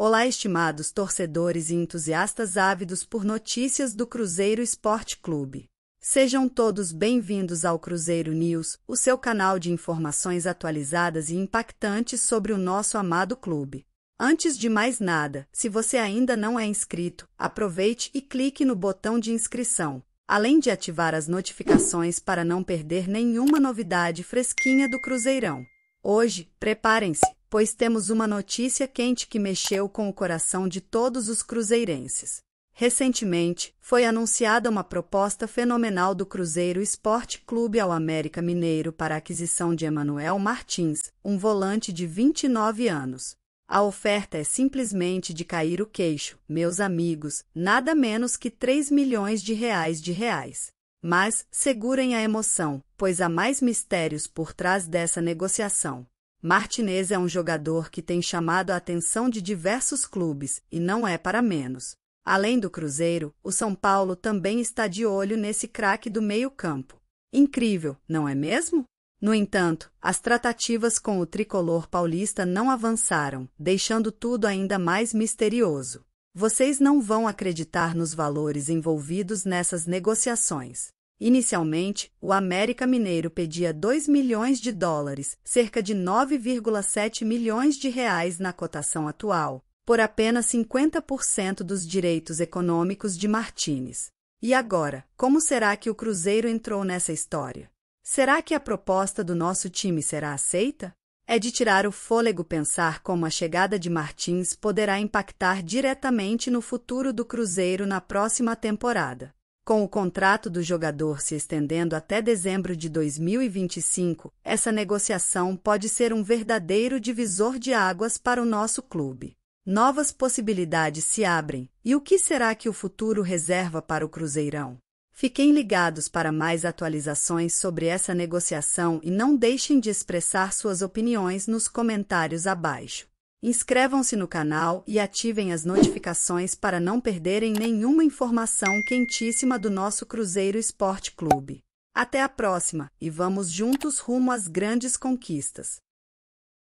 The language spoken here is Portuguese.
Olá, estimados torcedores e entusiastas ávidos por notícias do Cruzeiro Esporte Clube. Sejam todos bem-vindos ao Cruzeiro News, o seu canal de informações atualizadas e impactantes sobre o nosso amado clube. Antes de mais nada, se você ainda não é inscrito, aproveite e clique no botão de inscrição, além de ativar as notificações para não perder nenhuma novidade fresquinha do Cruzeirão. Hoje, preparem-se! pois temos uma notícia quente que mexeu com o coração de todos os cruzeirenses. Recentemente, foi anunciada uma proposta fenomenal do Cruzeiro Esporte Clube ao América Mineiro para a aquisição de Emanuel Martins, um volante de 29 anos. A oferta é simplesmente de cair o queixo, meus amigos, nada menos que 3 milhões de reais de reais. Mas segurem a emoção, pois há mais mistérios por trás dessa negociação. Martinez é um jogador que tem chamado a atenção de diversos clubes, e não é para menos. Além do Cruzeiro, o São Paulo também está de olho nesse craque do meio-campo. Incrível, não é mesmo? No entanto, as tratativas com o tricolor paulista não avançaram, deixando tudo ainda mais misterioso. Vocês não vão acreditar nos valores envolvidos nessas negociações. Inicialmente, o América Mineiro pedia 2 milhões de dólares, cerca de 9,7 milhões de reais na cotação atual, por apenas 50% dos direitos econômicos de Martins. E agora, como será que o Cruzeiro entrou nessa história? Será que a proposta do nosso time será aceita? É de tirar o fôlego pensar como a chegada de Martins poderá impactar diretamente no futuro do Cruzeiro na próxima temporada. Com o contrato do jogador se estendendo até dezembro de 2025, essa negociação pode ser um verdadeiro divisor de águas para o nosso clube. Novas possibilidades se abrem, e o que será que o futuro reserva para o Cruzeirão? Fiquem ligados para mais atualizações sobre essa negociação e não deixem de expressar suas opiniões nos comentários abaixo. Inscrevam-se no canal e ativem as notificações para não perderem nenhuma informação quentíssima do nosso Cruzeiro Esporte Clube. Até a próxima e vamos juntos rumo às grandes conquistas.